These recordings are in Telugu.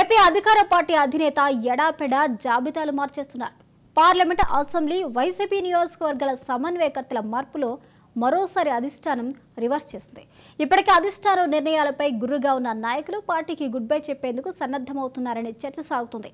ఏపీ అధికార పార్టీ అధినేత ఎడాపెడా జాబితాలు మార్చేస్తున్నారు పార్లమెంట్ అసెంబ్లీ వైసీపీ నియోజకవర్గాల సమన్వయకర్తల మార్పులో మరోసారి అధిష్టానం రివర్స్ చేసింది ఇప్పటికే అధిష్టానం నిర్ణయాలపై గురుగా ఉన్న నాయకులు పార్టీకి గుడ్ బై చెప్పేందుకు సన్నద్ధమవుతున్నారనే చర్చ సాగుతుంది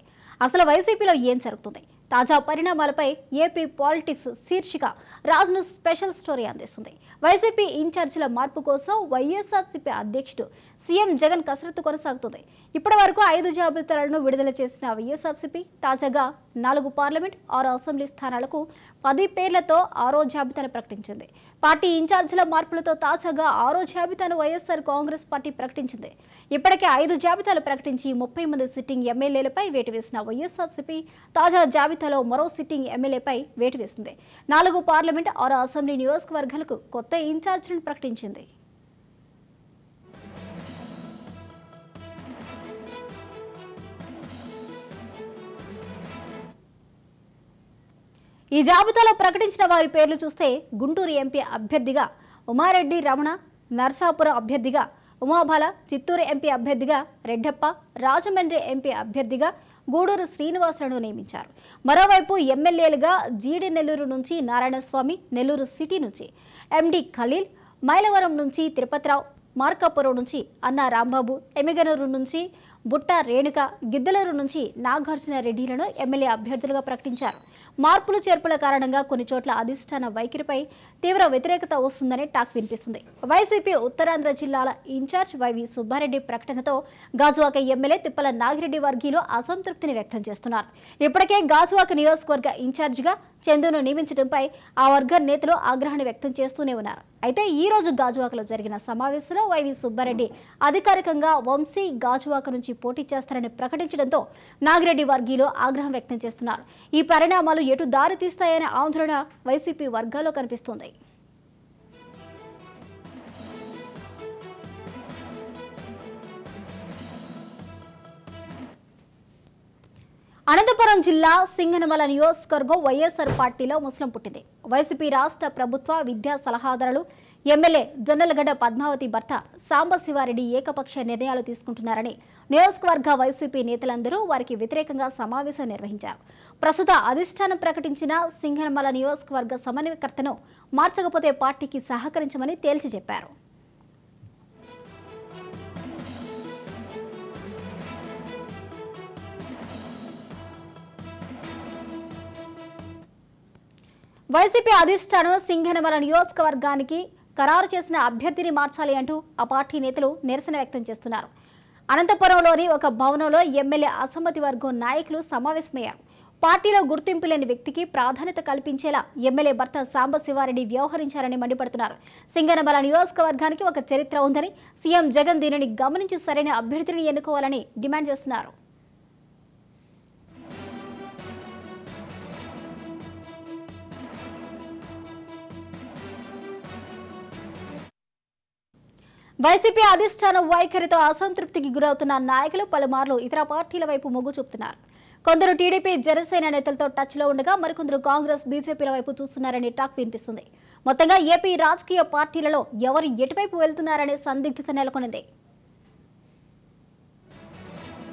అసలు వైసీపీలో ఏం జరుగుతుంది తాజా పరిణామాలపై ఏపీ పాలిటిక్స్ శీర్షిక రాజును స్పెషల్ స్టోరీ అందిస్తుంది వైసీపీ ఇన్ఛార్జీల మార్పు కోసం వైఎస్ఆర్సీపీ అధ్యక్షుడు సీఎం జగన్ కసరత్తు కొనసాగుతుంది ఇప్పటి వరకు ఐదు జాబితాలను విడుదల చేసిన వైఎస్ఆర్సీపీ తాజాగా నాలుగు పార్లమెంట్ ఆరు అసెంబ్లీ స్థానాలకు పది పేర్లతో ఆరో జాబితాను ప్రకటించింది పార్టీ ఇన్ఛార్జీల మార్పులతో తాజాగా ఆరో జాబితాను వైఎస్ఆర్ కాంగ్రెస్ పార్టీ ప్రకటించింది ఇప్పటికే ఐదు జాబితాలు ప్రకటించి ముప్పై మంది సిట్టింగ్ ఎమ్మెల్యేలపై వేటు వేసిన వైఎస్ఆర్సీపీ తాజా జాబితాలో మరో సిట్టింగ్ ఎమ్మెల్యేపై వేటు వేసింది నాలుగు పార్లమెంట్ ఆరు అసెంబ్లీ నియోజకవర్గాలకు కొత్త ఇన్ఛార్జీలను ప్రకటించింది ఈ జాబితాలో ప్రకటించిన వారి పేర్లు చూస్తే గుంటూరు ఎంపీ అభ్యర్థిగా ఉమారెడ్డి రమణ నర్సాపురం అభ్యర్థిగా ఉమాబాల చిత్తూరు ఎంపీ అభ్యర్థిగా రెడ్డప్ప రాజమండ్రి ఎంపీ అభ్యర్థిగా గూడూరు శ్రీనివాసులను నియమించారు మరోవైపు ఎమ్మెల్యేలుగా జీడి నెల్లూరు నుంచి నారాయణస్వామి నెల్లూరు సిటీ నుంచి ఎండి ఖలీల్ మైలవరం నుంచి తిరుపతిరావు మార్కాపురం నుంచి అన్న రాంబాబు ఎమిగనూరు నుంచి బుట్ట రేణుక గిద్దలూరు నుంచి నాగార్జున రెడ్డిలను ఎమ్మెల్యే అభ్యర్థులుగా ప్రకటించారు మార్పులు చేర్పుల కారణంగా కొన్ని చోట్ల అధిష్టాన వైఖరిపై తీవ్ర వ్యతిరేకత వస్తుందని టాక్ వినిపిస్తుంది వైసీపీ ఉత్తరాంధ్ర జిల్లాల ఇన్ఛార్జ్ వైవి సుబ్బారెడ్డి ప్రకటనతో గాజువాక ఎమ్మెల్యే తిప్పల నాగిరెడ్డి వర్గీయులు అసంతృప్తిని వ్యక్తం చేస్తున్నారు ఇప్పటికే గాజువాక నియోజకవర్గ ఇన్ఛార్జిగా చందును నియమించడంపై ఆ వర్గ నేతలు ఆగ్రహాన్ని వ్యక్తం చేస్తూనే ఉన్నారు అయితే ఈ రోజు గాజువాకలో జరిగిన సమావేశంలో వైవి సుబ్బారెడ్డి అధికారికంగా వంశీ గాజువాక నుంచి పోటీ చేస్తారని ప్రకటించడంతో నాగిరెడ్డి వర్గీయులు ఆగ్రహం వ్యక్తం చేస్తున్నారు ఈ పరిణామాలు ఎటు దారితీస్తాయనే ఆందోళన వైసీపీ వర్గాల్లో కనిపిస్తోంది అనంతపురం జిల్లా సింగనమల నియోజకవర్గం వైఎస్ఆర్ పార్టీలో ముస్లిం పుట్టింది వైసీపీ రాష్ట్ర ప్రభుత్వ విద్యా సలహాదారులు ఎమ్మెల్యే జొన్నలగడ్డ పద్మావతి భర్త సాంబశివారెడ్డి ఏకపక్ష నిర్ణయాలు తీసుకుంటున్నారని నియోజకవర్గ వైసీపీ నేతలందరూ వారికి వ్యతిరేకంగా సమావేశం నిర్వహించారు ప్రస్తుత అధిష్టానం ప్రకటించిన సింగనమల నియోజకవర్గ సమన్వయకర్తను మార్చకపోతే పార్టీకి సహకరించమని తేల్చి చెప్పారు వైసీపీ అధిష్టానం సింగనమల నియోజకవర్గానికి ఖరారు చేసిన అభ్యర్థిని మార్చాలి అంటూ ఆ పార్టీ నేతలు నిరసన వ్యక్తం చేస్తున్నారు అనంతపురంలోని ఒక భవనంలో ఎమ్మెల్యే అసమ్మతి వర్గం నాయకులు సమావేశమయ్యారు పార్టీలో గుర్తింపు లేని వ్యక్తికి ప్రాధాన్యత కల్పించేలా ఎమ్మెల్యే భర్త సాంబశివారెడ్డి వ్యవహరించారని మండిపడుతున్నారు సింగనబల నియోజకవర్గానికి ఒక చరిత్ర ఉందని సీఎం జగన్ దీనిని గమనించి సరైన అభ్యర్థిని ఎన్నుకోవాలని డిమాండ్ చేస్తున్నారు వైసీపీ అధిష్టాన వైఖరితో అసంతృప్తికి గురవుతున్న నాయకులు పలుమార్లు ఇతర పార్టీల వైపు మొగ్గు చూపుతున్నారు కొందరు టీడీపీ జనసేన నేతలతో టచ్ లో ఉండగా మరికొందరు కాంగ్రెస్ బీజేపీల వైపు చూస్తున్నారనే టాక్ వినిపిస్తుంది మొత్తంగా ఏపీ రాజకీయ పార్టీలలో ఎవరు ఎటువైపు వెళ్తున్నారనే సందిగ్ధత నెలకొనింది